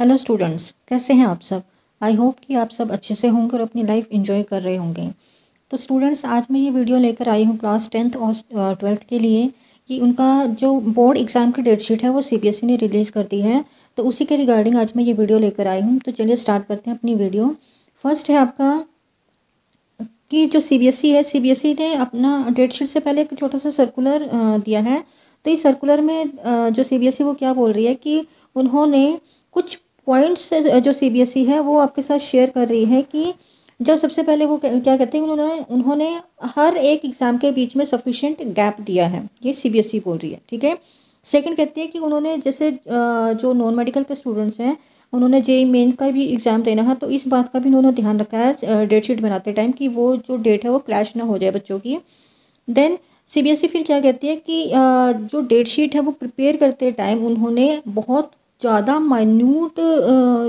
hello students कैसे हैं आप सब आई होप कि आप सब अच्छे से होंगे और अपनी लाइफ एंजॉय कर रहे होंगे तो स्टूडेंट्स आज मैं ये वीडियो लेकर आई हूँ क्लास टेंथ और ट्वेल्थ के लिए कि उनका जो बोर्ड एग्ज़ाम की डेट शीट है वो सीबीएसई e ने रिलीज़ कर दी है तो उसी के रिगार्डिंग आज मैं ये वीडियो लेकर आई हूँ तो चलिए स्टार्ट करते हैं अपनी वीडियो फर्स्ट है आपका कि जो सी e है सी e ने अपना डेट शीट से पहले एक छोटा सा सर्कुलर दिया है तो इस सर्कुलर में जो सी वो क्या बोल रही है कि उन्होंने कुछ पॉइंट्स जो सीबीएसई e है वो आपके साथ शेयर कर रही है कि जब सबसे पहले वो क्या कहते हैं उन्होंने उन्होंने हर एक एग्ज़ाम के बीच में सफिशेंट गैप दिया है ये सीबीएसई e बोल रही है ठीक है सेकंड कहती है कि उन्होंने जैसे जो नॉन मेडिकल के स्टूडेंट्स हैं उन्होंने जे मेन e का भी एग्ज़ाम देना है तो इस बात का भी उन्होंने ध्यान रखा है डेट शीट बनाते टाइम कि वो जो डेट है वो क्रैश ना हो जाए बच्चों की देन ई फिर क्या कहती है कि जो डेट शीट है वो प्रिपेयर करते टाइम उन्होंने बहुत ज़्यादा माइन्यूट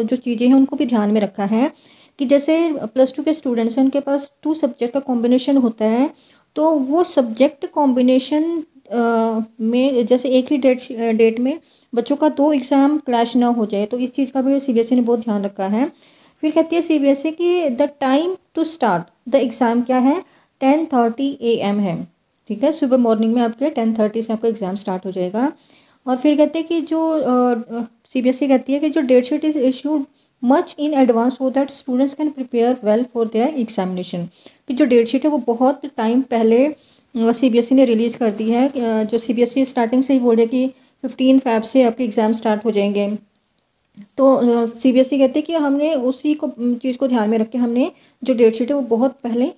जो चीज़ें हैं उनको भी ध्यान में रखा है कि जैसे प्लस टू के स्टूडेंट्स हैं उनके पास टू सब्जेक्ट का कॉम्बिनेशन होता है तो वो सब्जेक्ट कॉम्बिनेशन में जैसे एक ही डेट डेट में बच्चों का दो एग्ज़ाम क्लैश ना हो जाए तो इस चीज़ का भी सी बी एस ई ने बहुत ध्यान रखा है फिर कहती है सी बी एस ई कि the time to start the exam क्या है टेन थर्टी ए एम है ठीक है सुबह मॉर्निंग में आपके टेन थर्टी से आपका एग्ज़ाम स्टार्ट हो जाएगा और फिर कहते हैं कि जो सी बी एस ई कहती है कि जो date sheet is issued much in advance so that students can prepare well for their examination कि जो डेट शीट है वो बहुत टाइम पहले सी बी एस ई ने रिलीज़ कर दी है जो C B S E starting से ही बोल रहे कि फिफ्टीन फैब से आपके एग्ज़ाम स्टार्ट हो जाएंगे तो सी बी एस ई कहते हैं कि हमने उसी को चीज़ को ध्यान में रख के हमने जो डेट शीट है वो बहुत पहले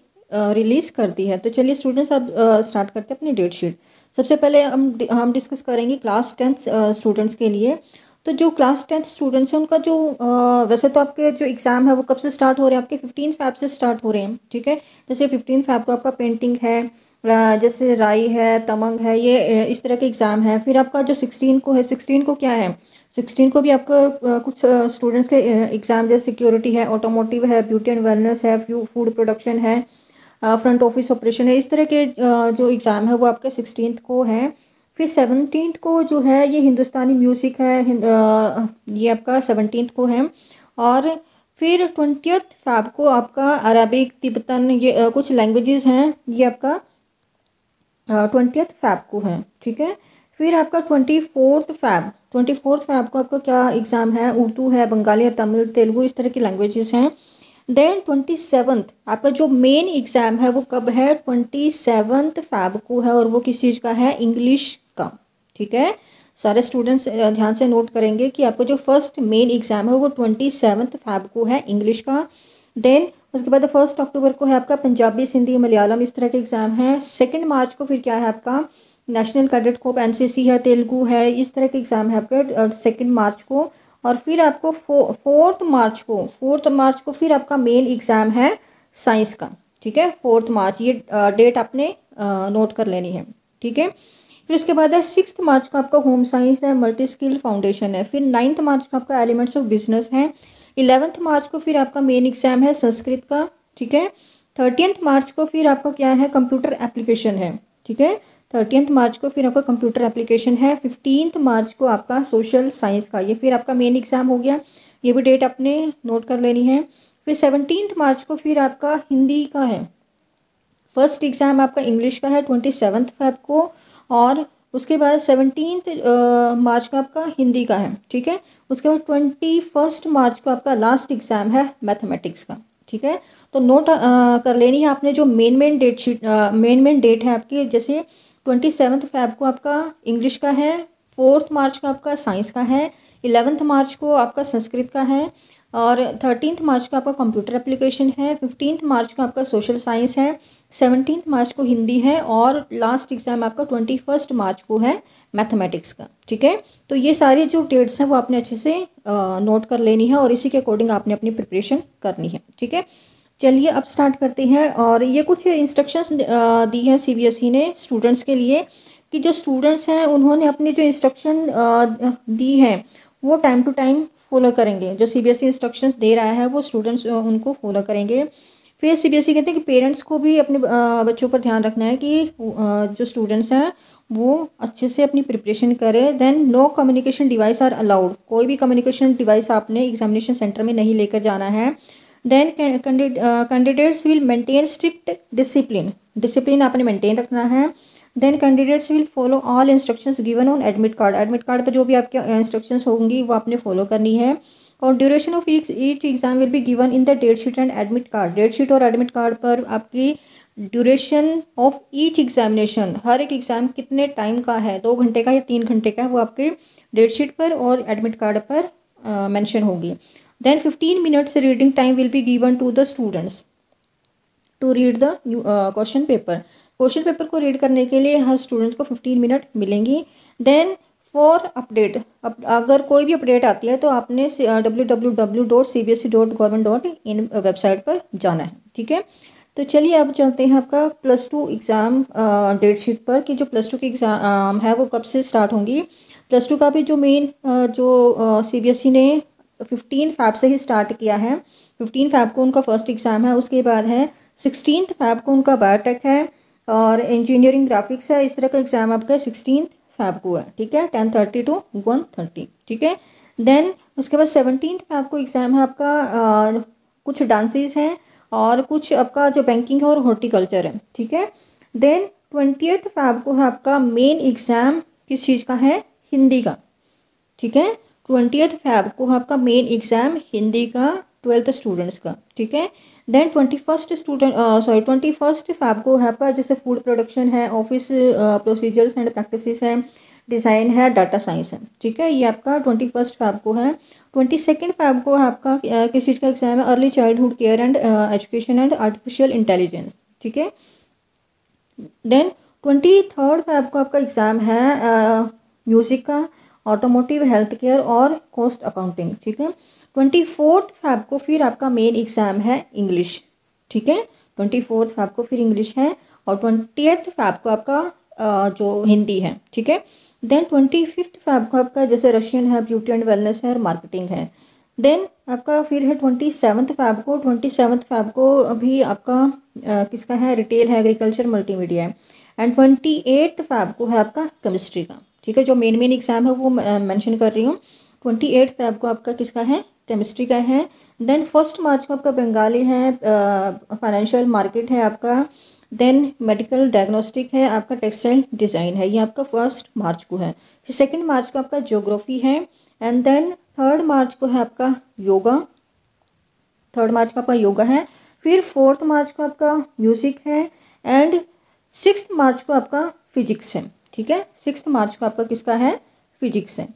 रिलीज़ कर दी है तो चलिए स्टूडेंट्स अब स्टार्ट करते हैं अपनी डेट शीट सबसे पहले हम हम डिस्कस करेंगे क्लास टेंथ स्टूडेंट्स के लिए तो जो क्लास टेंथ स्टूडेंट्स हैं उनका जो आ, वैसे तो आपके जो एग्ज़ाम है वो कब से स्टार्ट हो रहे हैं आपके फिफ्टीन फैब से स्टार्ट हो रहे हैं ठीक है जैसे फिफ्टीन फैब को आपका पेंटिंग है जैसे राई है तमंग है ये इस तरह के एग्ज़ाम है फिर आपका जो सिक्सटीन को है सिक्सटीन को क्या है सिक्सटीन को भी आपका कुछ स्टूडेंट्स के एग्ज़ाम जैसे सिक्योरिटी है ऑटोमोटिव है ब्यूटी एंड वेलनेस है फूड प्रोडक्शन है फ्रंट ऑफिस ऑपरेशन है इस तरह के जो एग्ज़ाम है वो आपके सिक्सटीन को है फिर सेवनटीन को जो है ये हिंदुस्तानी म्यूज़िक है ये आपका सेवनटीन को है और फिर ट्वेंटियथ फैब को आपका अरबिक तिब्बतन ये कुछ लैंग्वेजेस हैं ये आपका ट्वेंटियथ फैब को है ठीक है फिर आपका twenty fourth Feb twenty fourth Feb को आपका क्या एग्ज़ाम है उर्दू है बंगाली है तमिल तेलुगू इस तरह की लैंग्वेजेस हैं देन ट्वेंटी सेवन्थ आपका जो मेन एग्ज़ाम है वो कब है ट्वेंटी सेवन्थ फैब को है और वो किस चीज़ का है इंग्लिश का ठीक है सारे स्टूडेंट्स ध्यान से नोट करेंगे कि आपका जो फर्स्ट मेन एग्ज़ाम है वो ट्वेंटी सेवन्थ फैब को है इंग्लिश का देन उसके बाद फर्स्ट अक्टूबर को है आपका पंजाबी सिंधी मलयालम इस तरह के एग्ज़ाम है सेकेंड मार्च को फिर क्या है आपका नेशनल कैडेट कोप एनसीसी है तेलुगू है इस तरह के एग्ज़ाम है आपके सेकेंड मार्च को और फिर आपको फोर्थ मार्च को फोर्थ मार्च को फिर आपका मेन एग्ज़ाम है साइंस का ठीक है फोर्थ मार्च ये डेट आपने नोट कर लेनी है ठीक है फिर उसके बाद है सिक्स मार्च को आपका होम साइंस है मल्टी स्किल फाउंडेशन है फिर नाइन्थ मार्च को आपका एलिमेंट्स ऑफ बिजनेस है इलेवंथ मार्च को फिर आपका मेन एग्जाम है संस्कृत का ठीक है थर्टीनथ मार्च को फिर आपका क्या है कंप्यूटर एप्लीकेशन है ठीक है थर्टीनथ मार्च को फिर आपका कंप्यूटर एप्लीकेशन है फिफ्टीन मार्च को आपका सोशल साइंस का ये फिर आपका मेन एग्ज़ाम हो गया ये भी डेट आपने नोट कर लेनी है फिर सेवनटीन्थ मार्च को फिर आपका हिंदी का है फर्स्ट एग्ज़ाम आपका इंग्लिश का है ट्वेंटी सेवन्थ फैब को और उसके बाद सेवनटीन्थ मार्च का आपका हिंदी का है ठीक है उसके बाद ट्वेंटी फर्स्ट मार्च को आपका लास्ट एग्ज़ाम है मैथमेटिक्स का ठीक है तो नोट आ, कर लेनी है आपने जो main main date sheet main main date है आपकी जैसे ट्वेंटी सेवन्थ फैब को आपका इंग्लिश का है फोर्थ मार्च का आपका साइंस का है इलेवंथ मार्च को आपका संस्कृत का है और थर्टीनथ मार्च का आपका कंप्यूटर एप्लीकेशन है फिफ्टीनथ मार्च का आपका सोशल साइंस है सेवनटीन्थ मार्च को हिंदी है और लास्ट एग्ज़ाम आपका ट्वेंटी फर्स्ट मार्च को है मैथमेटिक्स का ठीक है तो ये सारे जो डेट्स हैं वो आपने अच्छे से नोट कर लेनी है और इसी के अकॉर्डिंग आपने अपनी प्रिपरेशन करनी है ठीक है चलिए अब स्टार्ट करते हैं और ये कुछ इंस्ट्रक्शंस दी हैं सीबीएसई e ने स्टूडेंट्स के लिए कि जो स्टूडेंट्स हैं उन्होंने अपनी जो इंस्ट्रक्शन दी हैं वो टाइम टू टाइम फॉलो करेंगे जो सीबीएसई इंस्ट्रक्शंस e दे रहा है वो स्टूडेंट्स उनको फॉलो करेंगे फिर सीबीएसई e कहते हैं कि पेरेंट्स को भी अपने बच्चों पर ध्यान रखना है कि जो स्टूडेंट्स हैं वो अच्छे से अपनी प्रिपरेशन करें then no communication device are allowed कोई भी कम्युनिकेशन डिवाइस आपने एग्जामिनेशन सेंटर में नहीं लेकर जाना है then candidates will maintain strict discipline discipline आपने मेंटेन रखना है then candidates will follow all instructions given on admit card admit card पर जो भी आपके इंस्ट्रक्शंस uh, होंगी वो आपने फॉलो करनी है और duration of each exam will be given in the date sheet and admit card date sheet और एडमिट कार्ड पर आपकी ड्यूरेशन ऑफ ईच एग्जामिनेशन हर एक एग्ज़ाम कितने टाइम का है दो घंटे का या तीन घंटे का है वो आपके डेट शीट पर और एडमिट कार्ड पर मैंशन uh, होगी then 15 minutes reading time will be given to the students to read the uh, question paper question paper को रीड करने के लिए हर स्टूडेंट्स को फिफ्टीन मिनट मिलेंगी देन फॉर अपडेट अप, अगर कोई भी अपडेट आती है तो आपने W W W dot C B S E dot government dot in website पर जाना है ठीक है तो चलिए अब चलते हैं आपका plus two exam date sheet पर कि जो प्लस टू की एग्ज़ाम uh, है वो कब से स्टार्ट होंगी प्लस टू का भी जो मेन uh, जो सी बी एस ई ने फिफ्टीन फैब से ही स्टार्ट किया है फिफ्टीन फैब को उनका फर्स्ट एग्ज़ाम है उसके बाद है सिक्सटीन फैब को उनका बायोटेक है और इंजीनियरिंग ग्राफिक्स है इस तरह का एग्ज़ाम आपका सिक्सटीन फैब को है ठीक है ten thirty two one thirty ठीक है देन उसके बाद सेवनटीन फैब को एग्ज़ाम है आपका आ, कुछ डांसेस हैं और कुछ आपका जो बैंकिंग है और हॉर्टिकल्चर है ठीक है देन ट्वेंटियथ फैब को है आपका मेन एग्ज़ाम किस चीज़ का है हिंदी का ठीक है ट्वेंटियथ फैब को आपका मेन एग्ज़ाम हिंदी का ट्वेल्थ स्टूडेंट्स का ठीक है then twenty first student sorry twenty first Feb को है आपका जैसे फूड प्रोडक्शन है ऑफिस प्रोसीजर्स एंड प्रैक्टिस है डिज़ाइन है डाटा साइंस है ठीक है ये आपका ट्वेंटी फर्स्ट फैब को है ट्वेंटी सेकेंड फैब को आपका किस चीज़ का एग्जाम है early childhood care and education and artificial intelligence ठीक है देन ट्वेंटी थर्ड फैब को आपका एग्ज़ाम है म्यूज़िक का ऑटोमोटिव हेल्थ केयर और कॉस्ट अकाउंटिंग ठीक है ट्वेंटी फोर्थ फैब को फिर आपका मेन एग्ज़ाम है इंग्लिश ठीक है ट्वेंटी फोर्थ फैब को फिर इंग्लिश है और ट्वेंटी फैब को आपका जो हिंदी है ठीक है देन ट्वेंटी फिफ्थ फैब को आपका जैसे रशियन है ब्यूटी एंड वेलनेस है और मार्केटिंग है देन आपका फिर है ट्वेंटी सेवन्थ फैब को ट्वेंटी सेवन्थ फैब को अभी आपका आ, किसका है रिटेल है एग्रीकल्चर मल्टीमीडिया है एंड ट्वेंटी एट्थ फैब को है आपका केमिस्ट्री का ठीक है जो मेन मेन एग्ज़ाम है वो मैंशन कर रही हूँ ट्वेंटी एट फेब को आपका किसका है केमिस्ट्री का है देन फर्स्ट मार्च को आपका बंगाली है फाइनेंशियल मार्केट है आपका देन मेडिकल डायग्नोस्टिक है आपका टेक्सटाइल डिज़ाइन है ये आपका फर्स्ट मार्च को है फिर सेकेंड मार्च को आपका जोग्राफी है एंड देन थर्ड मार्च को है आपका योगा थर्ड मार्च को आपका योगा है फिर फोर्थ मार्च को आपका म्यूज़िक है एंड सिक्स मार्च को आपका फिजिक्स है ठीक है सिक्स मार्च को आपका किसका है फिजिक्स है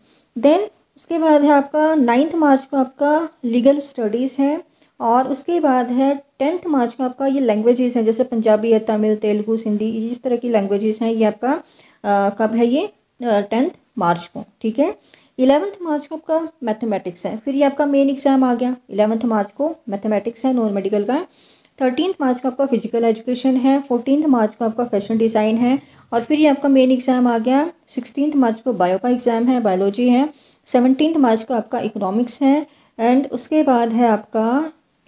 देन उसके बाद है आपका नाइन्थ मार्च को आपका लीगल स्टडीज़ है और उसके बाद है टेंथ मार्च को आपका ये लैंग्वेजेस हैं जैसे पंजाबी है तमिल तेलुगू सिंधी इस तरह की लैंग्वेजेस हैं ये आपका आ, कब है ये टेंथ मार्च को ठीक है इलेवंथ मार्च को आपका मैथमेटिक्स है फिर ये आपका मेन एग्ज़ाम आ गया इलेवंथ मार्च को मैथमेटिक्स है नॉन मेडिकल का थर्टीन मार्च का आपका फिजिकल एजुकेशन है फोर्टीन मार्च का आपका फैशन डिज़ाइन है और फिर ये आपका मेन एग्ज़ाम आ गया सिक्सटीन मार्च को बायो का एग्ज़ाम है बायोलॉजी है सेवनटीन मार्च को आपका इकोनॉमिक्स है एंड उसके बाद है आपका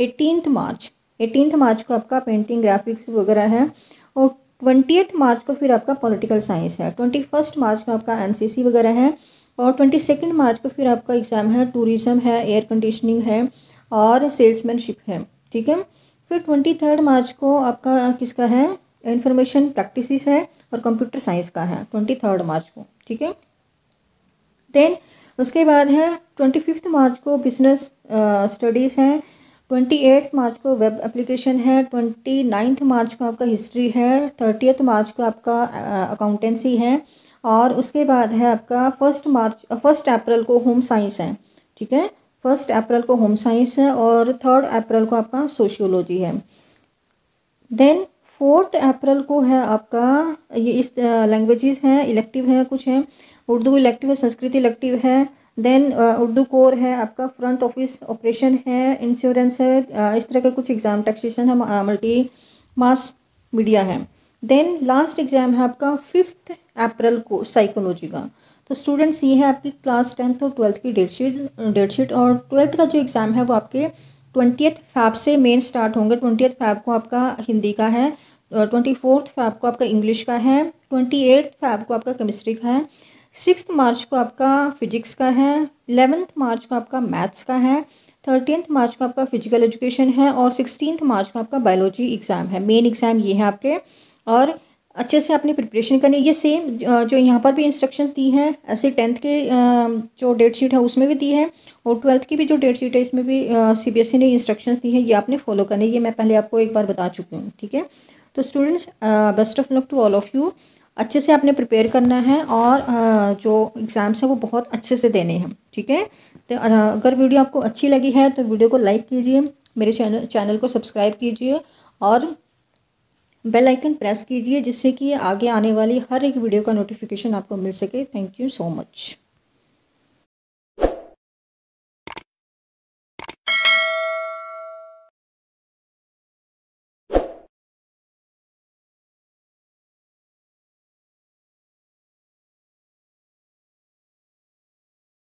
एटीन मार्च एटीन मार्च को आपका पेंटिंग ग्राफिक्स वगैरह है और ट्वेंटी मार्च को फिर आपका पॉलिटिकल साइंस है ट्वेंटी फर्स्ट मार्च को आपका एनसीसी वगैरह है और ट्वेंटी सेकेंड मार्च को फिर आपका एग्ज़ाम है टूरिज़म है एयर कंडीशनिंग है और सेल्समैनशिप है ठीक है फिर ट्वेंटी थर्ड मार्च को आपका किसका है इन्फॉर्मेशन प्रैक्टिस है और कंप्यूटर साइंस का है ट्वेंटी थर्ड मार्च को ठीक है देन उसके बाद है ट्वेंटी फिफ्थ मार्च को बिजनेस स्टडीज़ हैं ट्वेंटी एट्थ मार्च को वेब एप्लीकेशन है ट्वेंटी नाइन्थ मार्च को आपका हिस्ट्री है थर्टियथ मार्च को आपका अकाउंटेंसी है और उसके बाद है आपका फर्स्ट मार्च फर्स्ट अप्रैल को होम साइंस है ठीक है फर्स्ट अप्रैल को होम साइंस है और थर्ड अप्रैल को आपका सोशियोलॉजी है देन फोर्थ अप्रैल को है आपका ये इस लैंग्वेजेस हैं इलेक्टिव है कुछ है उर्दू इलेक्टिव है संस्कृत इलेक्टिव है देन उर्दू कोर है आपका फ्रंट ऑफिस ऑपरेशन है इंश्योरेंस है इस तरह के कुछ एग्ज़ाम टैक्सेशन है मल्टी मास मीडिया है देन लास्ट एग्ज़ाम है आपका फिफ्थ अप्रैल को साइकोलॉजी का तो स्टूडेंट्स ये है आपकी क्लास टेंथ और ट्वेल्थ की डेट शीट डेट शीट और ट्वेल्थ का जो एग्ज़ाम है वो आपके ट्वेंटियथ फैब से मेन स्टार्ट होंगे ट्वेंटियथ फैब को आपका हिंदी का है ट्वेंटी फोर्थ फैब को आपका इंग्लिश का है ट्वेंटी एट्थ फैब को आपका केमिस्ट्री का है सिक्स मार्च को आपका फिजिक्स का है एलेवेंथ मार्च को आपका मैथ्स का है थर्टीनथ मार्च को आपका फिजिकल एजुकेशन है और सिक्सटीनथ मार्च को आपका बायोलॉजी एग्ज़ाम है मेन एग्ज़ाम ये है आपके और अच्छे से अपनी प्रिपरेशन करनी है ये सेम जो यहाँ पर भी इंस्ट्रक्शंस दी हैं ऐसे टेंथ के जो डेट शीट है उसमें भी दी है और ट्वेल्थ की भी जो डेट शीट है इसमें भी सी बी एस ई ने इंस्ट्रक्शंस दी हैं ये आपने फॉलो है ये मैं पहले आपको एक बार बता चुकी हूँ ठीक है तो students best of luck to all of you अच्छे से आपने प्रिपेयर करना है और uh, जो एग्ज़ाम्स हैं वो बहुत अच्छे से देने हैं ठीक है तो uh, अगर वीडियो आपको अच्छी लगी है तो वीडियो को लाइक कीजिए मेरे चैनल चैनल को सब्सक्राइब कीजिए और बेल आइकन प्रेस कीजिए जिससे कि आगे आने वाली हर एक वीडियो का नोटिफिकेशन आपको मिल सके थैंक यू सो मच